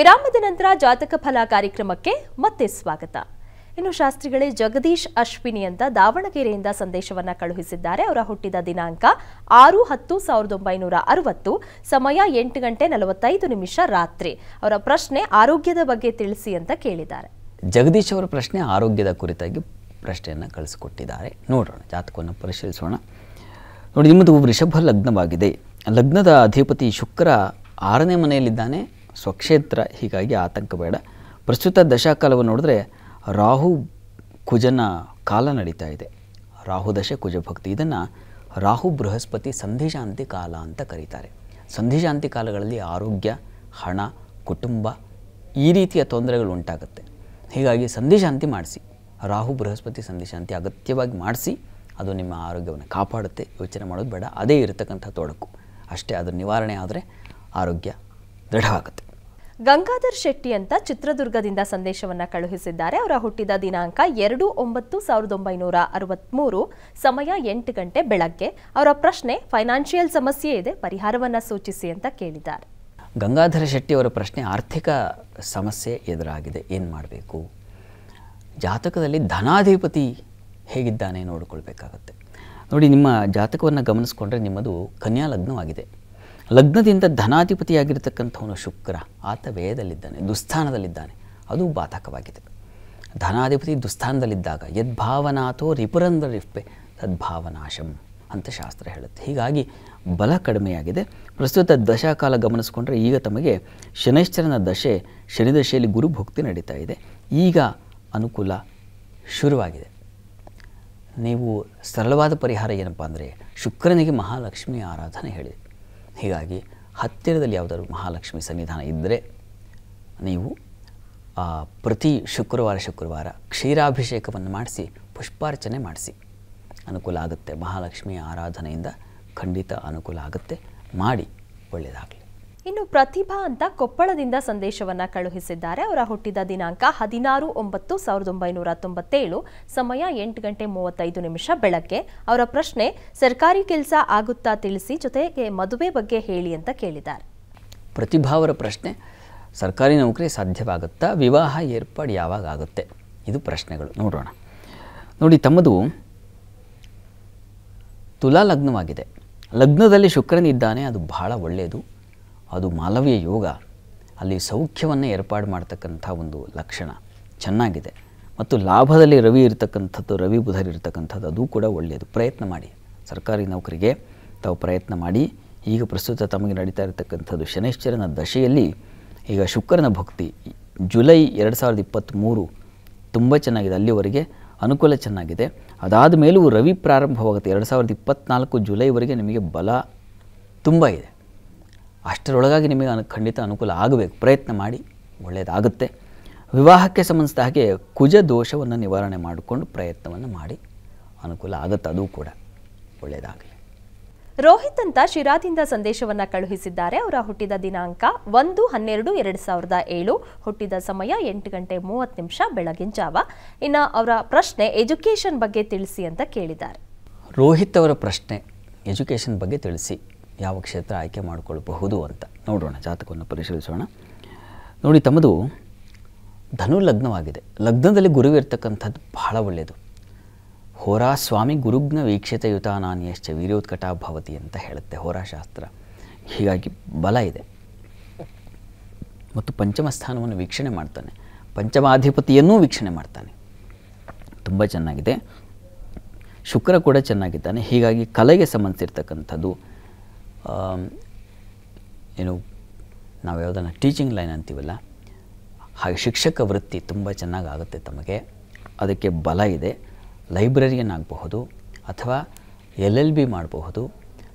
ವಿರಾಮದ ನಂತರ ಜಾತಕ ಫಲ ಕಾರ್ಯಕ್ರಮಕ್ಕೆ ಮತ್ತೆ ಸ್ವಾಗತ ಇನ್ನು ಶಾಸ್ತ್ರಿಗಳೇ ಜಗದೀಶ್ ಅಶ್ವಿನಿ ಅಂತ ದಾವಣಗೆರೆಯಿಂದ ಸಂದೇಶವನ್ನ ಕಳುಹಿಸಿದ್ದಾರೆ ಅವರ ಹುಟ್ಟಿದ ದಿನಾಂಕ ಆರು ಹತ್ತು ಸಾವಿರದ ಒಂಬೈನೂರ ಅರವತ್ತು ಸಮಯ ಎಂಟು ಗಂಟೆ ನಲವತ್ತೈದು ನಿಮಿಷ ರಾತ್ರಿ ಅವರ ಪ್ರಶ್ನೆ ಆರೋಗ್ಯದ ಬಗ್ಗೆ ತಿಳಿಸಿ ಅಂತ ಕೇಳಿದ್ದಾರೆ ಜಗದೀಶ್ ಅವರ ಪ್ರಶ್ನೆ ಆರೋಗ್ಯದ ಕುರಿತಾಗಿ ಪ್ರಶ್ನೆಯನ್ನು ಕಳಿಸಿಕೊಟ್ಟಿದ್ದಾರೆ ನೋಡೋಣ ಜಾತಕವನ್ನು ಪರಿಶೀಲಿಸೋಣ ನೋಡಿ ನಿಮ್ಮದು ವೃಷಭ ಲಗ್ನವಾಗಿದೆ ಲಗ್ನದ ಅಧಿಪತಿ ಶುಕ್ರ ಆರನೇ ಮನೆಯಲ್ಲಿದ್ದಾನೆ ಸ್ವಕ್ಷೇತ್ರ ಹೀಗಾಗಿ ಆತಂಕ ಬೇಡ ಪ್ರಸ್ತುತ ದಶಾಕಾಲವು ನೋಡಿದ್ರೆ ರಾಹು ಕುಜನ ಕಾಲ ನಡೀತಾ ಇದೆ ರಾಹು ದಶೆ ಕುಜಭಕ್ತಿ ಇದನ್ನು ರಾಹು ಬೃಹಸ್ಪತಿ ಸಂಧಿಶಾಂತಿ ಕಾಲ ಅಂತ ಕರೀತಾರೆ ಸಂಧಿಶಾಂತಿ ಕಾಲಗಳಲ್ಲಿ ಆರೋಗ್ಯ ಹಣ ಕುಟುಂಬ ಈ ರೀತಿಯ ತೊಂದರೆಗಳು ಉಂಟಾಗುತ್ತೆ ಹೀಗಾಗಿ ಸಂಧಿಶಾಂತಿ ಮಾಡಿಸಿ ರಾಹು ಬೃಹಸ್ಪತಿ ಸಂಧಿಶಾಂತಿ ಅಗತ್ಯವಾಗಿ ಮಾಡಿಸಿ ಅದು ನಿಮ್ಮ ಆರೋಗ್ಯವನ್ನು ಕಾಪಾಡುತ್ತೆ ಯೋಚನೆ ಮಾಡೋದು ಬೇಡ ಅದೇ ಇರತಕ್ಕಂಥ ತೊಡಕು ಅಷ್ಟೇ ಅದರ ನಿವಾರಣೆ ಆದರೆ ಆರೋಗ್ಯ ದೃಢವಾಗುತ್ತೆ ಗಂಗಾಧರ್ ಶೆಟ್ಟಿ ಅಂತ ಚಿತ್ರದುರ್ಗದಿಂದ ಸಂದೇಶವನ್ನು ಕಳುಹಿಸಿದ್ದಾರೆ ಅವರ ಹುಟ್ಟಿದ ದಿನಾಂಕ ಎರಡು ಒಂಬತ್ತು ಸಾವಿರದ ಒಂಬೈನೂರ ಅರವತ್ತ್ಮೂರು ಸಮಯ ಎಂಟು ಗಂಟೆ ಬೆಳಗ್ಗೆ ಅವರ ಪ್ರಶ್ನೆ ಫೈನಾನ್ಷಿಯಲ್ ಸಮಸ್ಯೆ ಇದೆ ಪರಿಹಾರವನ್ನು ಸೂಚಿಸಿ ಅಂತ ಕೇಳಿದ್ದಾರೆ ಗಂಗಾಧರ ಶೆಟ್ಟಿ ಅವರ ಪ್ರಶ್ನೆ ಆರ್ಥಿಕ ಸಮಸ್ಯೆ ಎದುರಾಗಿದೆ ಏನು ಮಾಡಬೇಕು ಜಾತಕದಲ್ಲಿ ಧನಾಧಿಪತಿ ಹೇಗಿದ್ದಾನೆ ನೋಡಿಕೊಳ್ಬೇಕಾಗತ್ತೆ ನೋಡಿ ನಿಮ್ಮ ಜಾತಕವನ್ನು ಗಮನಿಸ್ಕೊಂಡ್ರೆ ನಿಮ್ಮದು ಕನ್ಯಾ ಲಗ್ನವಾಗಿದೆ ಲಗ್ನದಿಂದ ಧನಾಧಿಪತಿಯಾಗಿರ್ತಕ್ಕಂಥವನು ಶುಕ್ರ ಆತ ವ್ಯಯದಲ್ಲಿದ್ದಾನೆ ದುಸ್ಥಾನದಲ್ಲಿದ್ದಾನೆ ಅದು ಬಾಧಕವಾಗಿದೆ ಧನಾಧಿಪತಿ ದುಸ್ಥಾನದಲ್ಲಿದ್ದಾಗ ಯದ್ಭಾವನಾಥೋ ರಿಪುರಂದ್ರ ರಿಪ್ಪೆ ತದ್ಭಾವನಾಶಂ ಅಂತ ಶಾಸ್ತ್ರ ಹೇಳುತ್ತೆ ಹೀಗಾಗಿ ಬಲ ಕಡಿಮೆಯಾಗಿದೆ ಪ್ರಸ್ತುತ ದಶಾಕಾಲ ಗಮನಿಸಿಕೊಂಡ್ರೆ ಈಗ ತಮಗೆ ಶನೈಶ್ಚರನ ದಶೆ ಶನಿದಶೆಯಲ್ಲಿ ಗುರುಭುಕ್ತಿ ನಡೀತಾ ಇದೆ ಈಗ ಅನುಕೂಲ ಶುರುವಾಗಿದೆ ನೀವು ಸರಳವಾದ ಪರಿಹಾರ ಏನಪ್ಪ ಅಂದರೆ ಶುಕ್ರನಿಗೆ ಮಹಾಲಕ್ಷ್ಮಿ ಆರಾಧನೆ ಹೇಳಿದೆ ಹೀಗಾಗಿ ಹತ್ತಿರದಲ್ಲಿ ಯಾವುದಾದ್ರು ಮಹಾಲಕ್ಷ್ಮಿ ಸನ್ನಿಧಾನ ಇದ್ದರೆ ನೀವು ಪ್ರತಿ ಶುಕ್ರವಾರ ಶುಕ್ರವಾರ ಕ್ಷೀರಾಭಿಷೇಕವನ್ನು ಮಾಡಿಸಿ ಪುಷ್ಪಾರ್ಚನೆ ಮಾಡಿಸಿ ಅನುಕೂಲ ಆಗುತ್ತೆ ಮಹಾಲಕ್ಷ್ಮಿಯ ಆರಾಧನೆಯಿಂದ ಖಂಡಿತ ಅನುಕೂಲ ಆಗುತ್ತೆ ಮಾಡಿ ಒಳ್ಳೆಯದಾಗಲಿ ಇನ್ನು ಪ್ರತಿಭಾ ಅಂತ ಕೊಪ್ಪಳದಿಂದ ಸಂದೇಶವನ್ನ ಕಳುಹಿಸಿದ್ದಾರೆ ಅವರ ಹುಟ್ಟಿದ ದಿನಾಂಕ ಹದಿನಾರು ಒಂಬತ್ತು ಸಾವಿರದ ಒಂಬೈನೂರ ತೊಂಬತ್ತೇಳು ಸಮಯ ಎಂಟು ಗಂಟೆ ಮೂವತ್ತೈದು ನಿಮಿಷ ಬೆಳಗ್ಗೆ ಅವರ ಪ್ರಶ್ನೆ ಸರ್ಕಾರಿ ಕೆಲಸ ಆಗುತ್ತಾ ತಿಳಿಸಿ ಜೊತೆಗೆ ಮದುವೆ ಬಗ್ಗೆ ಹೇಳಿ ಅಂತ ಕೇಳಿದ್ದಾರೆ ಪ್ರತಿಭಾ ಅವರ ಪ್ರಶ್ನೆ ಸರ್ಕಾರಿ ನೌಕರಿ ಸಾಧ್ಯವಾಗುತ್ತಾ ವಿವಾಹ ಏರ್ಪಾಡು ಯಾವಾಗ ಆಗುತ್ತೆ ಇದು ಪ್ರಶ್ನೆಗಳು ನೋಡೋಣ ನೋಡಿ ತಮ್ಮದು ತುಲಾ ಲಗ್ನವಾಗಿದೆ ಲಗ್ನದಲ್ಲಿ ಶುಕ್ರನಿದ್ದಾನೆ ಅದು ಬಹಳ ಒಳ್ಳೆಯದು ಅದು ಮಾಲವ್ಯ ಯೋಗ ಅಲ್ಲಿ ಸೌಖ್ಯವನ್ನು ಏರ್ಪಾಡು ಮಾಡ್ತಕ್ಕಂಥ ಒಂದು ಲಕ್ಷಣ ಚೆನ್ನಾಗಿದೆ ಮತ್ತು ಲಾಭದಲ್ಲಿ ರವಿ ಇರತಕ್ಕಂಥದ್ದು ರವಿ ಬುಧರ್ ಇರತಕ್ಕಂಥದ್ದು ಅದು ಕೂಡ ಒಳ್ಳೆಯದು ಪ್ರಯತ್ನ ಮಾಡಿ ಸರ್ಕಾರಿ ನೌಕರಿಗೆ ತಾವು ಪ್ರಯತ್ನ ಮಾಡಿ ಈಗ ಪ್ರಸ್ತುತ ತಮಗೆ ನಡೀತಾ ಇರತಕ್ಕಂಥದ್ದು ಶನೈಶ್ಚರನ ದಶೆಯಲ್ಲಿ ಈಗ ಶುಕ್ರನ ಭಕ್ತಿ ಜುಲೈ ಎರಡು ಸಾವಿರದ ಇಪ್ಪತ್ತ್ಮೂರು ತುಂಬ ಚೆನ್ನಾಗಿದೆ ಅಲ್ಲಿವರೆಗೆ ಅನುಕೂಲ ಚೆನ್ನಾಗಿದೆ ಅದಾದ ಮೇಲೂ ರವಿ ಪ್ರಾರಂಭವಾಗುತ್ತೆ ಎರಡು ಸಾವಿರದ ಇಪ್ಪತ್ತ್ನಾಲ್ಕು ಜುಲೈವರೆಗೆ ನಿಮಗೆ ಬಲ ತುಂಬ ಇದೆ ಅಷ್ಟರೊಳಗಾಗಿ ನಿಮಗೆ ಅನು ಖಂಡಿತ ಅನುಕೂಲ ಆಗಬೇಕು ಪ್ರಯತ್ನ ಮಾಡಿ ಒಳ್ಳೆಯದಾಗುತ್ತೆ ವಿವಾಹಕ್ಕೆ ಸಂಬಂಧಿಸಿದ ಹಾಗೆ ಕುಜ ದೋಷವನ್ನು ನಿವಾರಣೆ ಮಾಡಿಕೊಂಡು ಪ್ರಯತ್ನವನ್ನು ಮಾಡಿ ಅನುಕೂಲ ಆಗುತ್ತೆ ಅದು ಕೂಡ ಒಳ್ಳೆಯದಾಗಲಿ ರೋಹಿತ್ ಅಂತ ಶಿರಾದಿಂದ ಸಂದೇಶವನ್ನ ಕಳುಹಿಸಿದ್ದಾರೆ ಅವರ ಹುಟ್ಟಿದ ದಿನಾಂಕ ಒಂದು ಹನ್ನೆರಡು ಎರಡು ಸಾವಿರದ ಏಳು ಹುಟ್ಟಿದ ಸಮಯ ಎಂಟು ಗಂಟೆ ಮೂವತ್ತು ನಿಮಿಷ ಬೆಳಗಿನ ಜಾವ ಇನ್ನು ಅವರ ಪ್ರಶ್ನೆ ಎಜುಕೇಷನ್ ಬಗ್ಗೆ ತಿಳಿಸಿ ಅಂತ ಕೇಳಿದ್ದಾರೆ ರೋಹಿತ್ ಅವರ ಪ್ರಶ್ನೆ ಎಜುಕೇಷನ್ ಬಗ್ಗೆ ತಿಳಿಸಿ ಯಾವ ಕ್ಷೇತ್ರ ಆಯ್ಕೆ ಮಾಡಿಕೊಳ್ಬಹುದು ಅಂತ ನೋಡೋಣ ಜಾತಕವನ್ನು ಪರಿಶೀಲಿಸೋಣ ನೋಡಿ ತಮ್ಮದು ಧನು ಲಗ್ನವಾಗಿದೆ ಲಗ್ನದಲ್ಲಿ ಗುರುವಿರ್ತಕ್ಕಂಥದ್ದು ಬಹಳ ಒಳ್ಳೆಯದು ಹೋರಾ ಸ್ವಾಮಿ ಗುರುಗ್ನ ವೀಕ್ಷಿತ ಯುತಾನಾನಿಯಶ್ಚ ವೀರ್ಯೋತ್ಕಟ ಭವತಿ ಅಂತ ಹೇಳುತ್ತೆ ಹೋರಾಶಾಸ್ತ್ರ ಹೀಗಾಗಿ ಬಲ ಇದೆ ಮತ್ತು ಪಂಚಮ ಸ್ಥಾನವನ್ನು ವೀಕ್ಷಣೆ ಮಾಡ್ತಾನೆ ಪಂಚಮಾಧಿಪತಿಯನ್ನೂ ವೀಕ್ಷಣೆ ಮಾಡ್ತಾನೆ ತುಂಬ ಚೆನ್ನಾಗಿದೆ ಶುಕ್ರ ಕೂಡ ಚೆನ್ನಾಗಿದ್ದಾನೆ ಹೀಗಾಗಿ ಕಲೆಗೆ ಸಂಬಂಧಿಸಿರ್ತಕ್ಕಂಥದ್ದು ಏನು ನಾವು ಯಾವುದನ್ನು ಟೀಚಿಂಗ್ ಲೈನ್ ಅಂತೀವಲ್ಲ ಹಾಗೆ ಶಿಕ್ಷಕ ವೃತ್ತಿ ತುಂಬ ಚೆನ್ನಾಗಿ ಆಗುತ್ತೆ ತಮಗೆ ಅದಕ್ಕೆ ಬಲ ಇದೆ ಲೈಬ್ರರಿಯನ್ ಆಗಬಹುದು ಅಥವಾ ಎಲ್ ಎಲ್ ಬಿ ಮಾಡಬಹುದು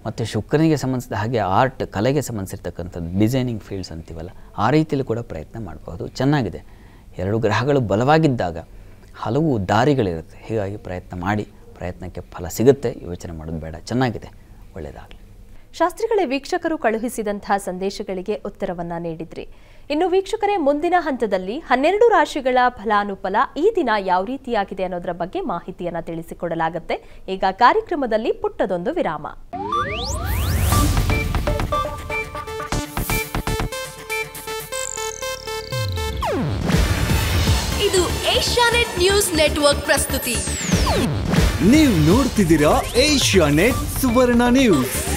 ಮತ್ತು ಶುಕ್ರನಿಗೆ ಸಂಬಂಧಿಸಿದ ಹಾಗೆ ಆರ್ಟ್ ಕಲೆಗೆ ಸಂಬಂಧಿಸಿರ್ತಕ್ಕಂಥದ್ದು ಡಿಸೈನಿಂಗ್ ಫೀಲ್ಡ್ಸ್ ಅಂತೀವಲ್ಲ ಆ ರೀತಿಯಲ್ಲಿ ಕೂಡ ಪ್ರಯತ್ನ ಮಾಡಬಹುದು ಚೆನ್ನಾಗಿದೆ ಎರಡು ಗ್ರಹಗಳು ಬಲವಾಗಿದ್ದಾಗ ಹಲವು ದಾರಿಗಳಿರುತ್ತೆ ಹೀಗಾಗಿ ಪ್ರಯತ್ನ ಮಾಡಿ ಪ್ರಯತ್ನಕ್ಕೆ ಫಲ ಸಿಗುತ್ತೆ ಯೋಚನೆ ಮಾಡೋದು ಬೇಡ ಚೆನ್ನಾಗಿದೆ ಒಳ್ಳೆಯದಾಗಲಿ ಶಾಸ್ತ್ರಿಗಳೇ ವೀಕ್ಷಕರು ಕಳುಹಿಸಿದಂತಹ ಸಂದೇಶಗಳಿಗೆ ಉತ್ತರವನ್ನ ನೀಡಿದ್ರಿ ಇನ್ನು ವೀಕ್ಷಕರೇ ಮುಂದಿನ ಹಂತದಲ್ಲಿ ಹನ್ನೆರಡು ರಾಶಿಗಳ ಫಲಾನುಫಲ ಈ ದಿನ ಯಾವ ರೀತಿಯಾಗಿದೆ ಅನ್ನೋದರ ಬಗ್ಗೆ ಮಾಹಿತಿಯನ್ನು ತಿಳಿಸಿಕೊಡಲಾಗುತ್ತೆ ಈಗ ಕಾರ್ಯಕ್ರಮದಲ್ಲಿ ಪುಟ್ಟದೊಂದು ವಿರಾಮ ಇದು ಏಷ್ಯಾನೆಟ್ ನ್ಯೂಸ್ ನೆಟ್ವರ್ಕ್ ಪ್ರಸ್ತುತಿ ನೀವು ನೋಡ್ತಿದ್ದೀರಾ ಏಷ್ಯಾನೆಟ್ ಸುವರ್ಣ ನ್ಯೂಸ್